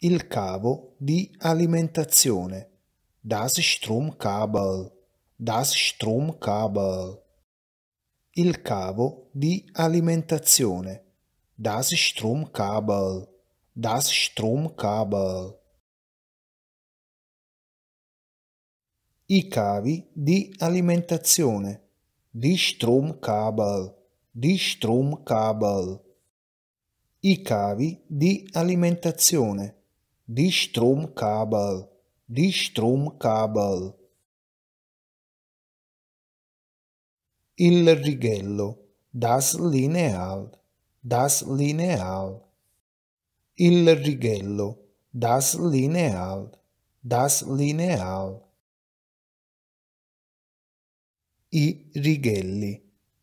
il cavo di alimentazione. Das Stromkabel. Das Stromkabel. Il cavo di alimentazione. Das Stromkabel. Das Stromkabel. I cavi di alimentazione. Die Stromkabel. Die Stromkabel. I cavi di alimentazione die stroomkabel, die stroomkabel. Il righello, das lineal, das lineal. Il righello, das lineal, das lineal. I righelli,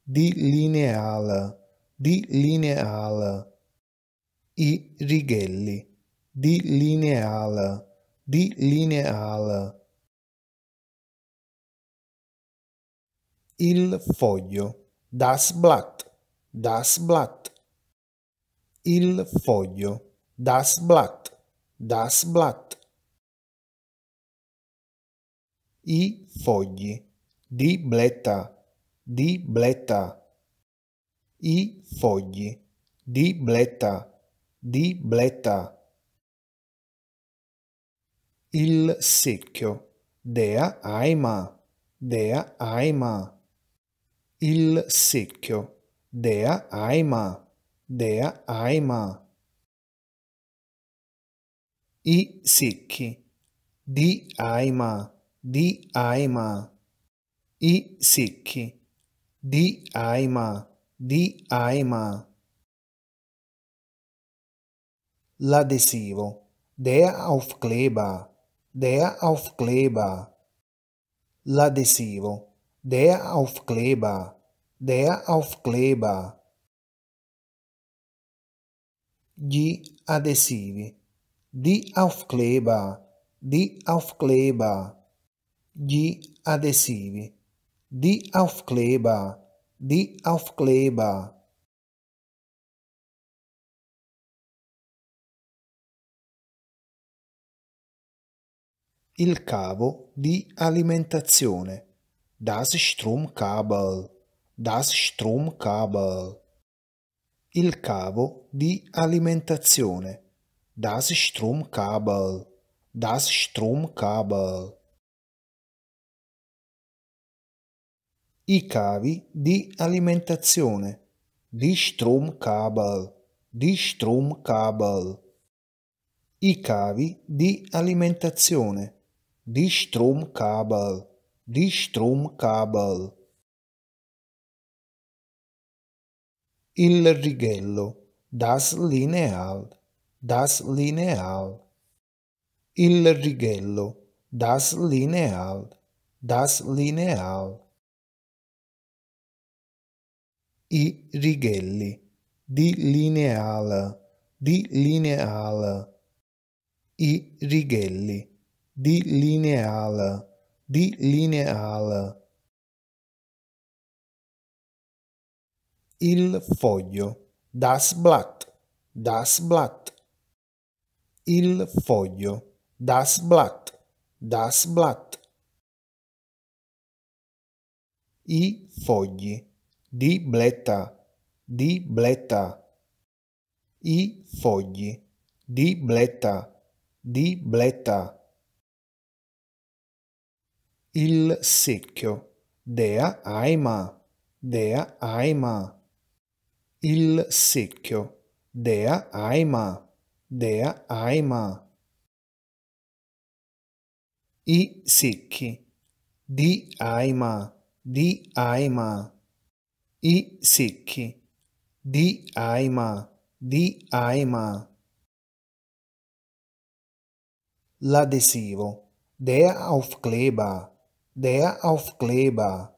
di Lineale, di Lineale. I righelli di lineale, di lineale. Il foglio, das Blatt, das Blatt. Il foglio, das Blatt, das Blatt. I fogli, di bletta, di bletta. I fogli, di bletta, di bletta il secchio, dea aima, dea aima. Il secchio, dea aima, dea aima. I secchi, di aima, di aima. I secchi, di aima, di aima. L'adesivo, dea aufkleber, der Aufkleber. L'adesivo, der Aufkleber, der Aufkleber. Gli adesivi, die Aufkleber, die Aufkleber. Gli adesivi, die Aufkleber, die Aufkleber. il cavo di alimentazione. Das Stromkabel. Das Stromkabel. Il cavo di alimentazione. Das Stromkabel. Das Stromkabel. I cavi di alimentazione. Die Stromkabel. Die Stromkabel. I cavi di alimentazione. Die Stromkabel. Die Stromkabel. Il righello. Das Lineal. Das Lineal. Il righello. Das Lineal. Das Lineal. I righelli. Di Lineale, Di Lineale. I righelli di lineale, di lineale. Il foglio, das Blatt, das Blatt. Il foglio, das Blatt, das Blatt. I fogli, di bletta, di bletta. I fogli, di bletta, di bletta il secchio, dea aima, dea aima. Il secchio, dea aima, dea aima. I secchi, di aima, di aima. I secchi, di aima, di aima. L'adesivo, Dea Aufkleber, der Aufkleber,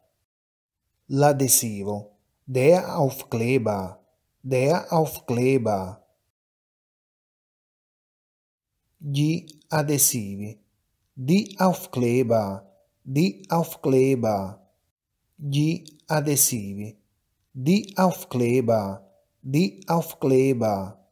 l'adesivo, der Aufkleber, der Aufkleber, gli adesivi, die Aufkleber, die Aufkleber, gli adesivi, die Aufkleber, die Aufkleber.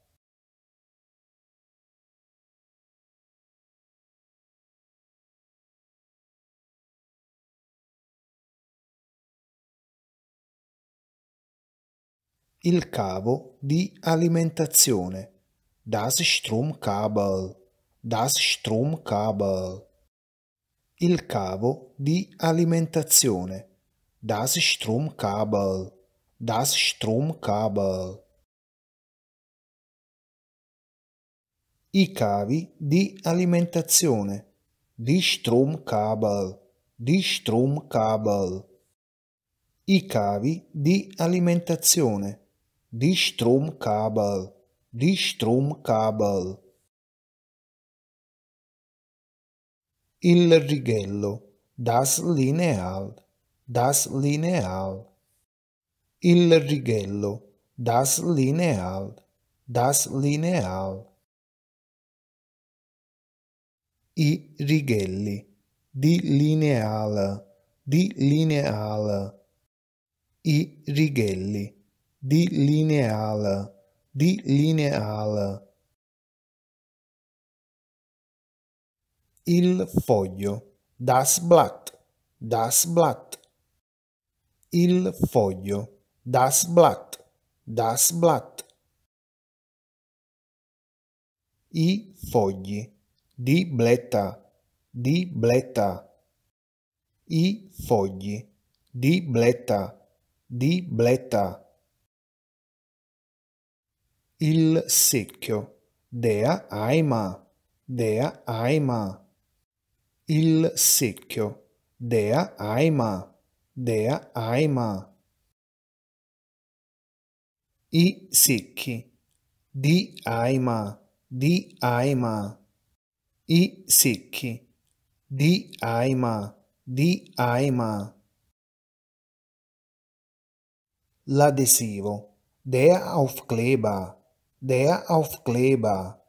il cavo di alimentazione. Das Stromkabel. Das Stromkabel. Il cavo di alimentazione. Das Stromkabel. Das Stromkabel. I cavi di alimentazione. Die Stromkabel. Die Stromkabel. I cavi di alimentazione Die Stromkabel. Die Stromkabel. Il righello. Das Lineal. Das Lineal. Il righello. Das Lineal. Das Lineal. I righelli. Di lineal. Di lineal. I righelli di lineale, di lineale. Il foglio, das Blatt, das Blatt. Il foglio, das Blatt, das Blatt. I fogli, di bletta, di bletta. I fogli, di bletta, di bletta il secchio, dea aima, dea aima. Il secchio, dea aima, dea aima. I secchi, di aima, di aima. I secchi, di aima, di aima. L'adesivo, der Aufkleber, der Aufkleber,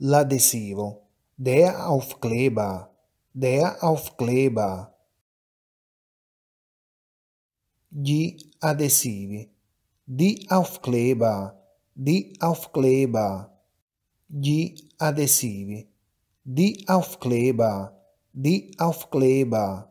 l'adesivo, der Aufkleber, der Aufkleber, gli adesivi, die Aufkleber, Di Aufkleber, gli adesivi, die Aufkleber, Di Aufkleber.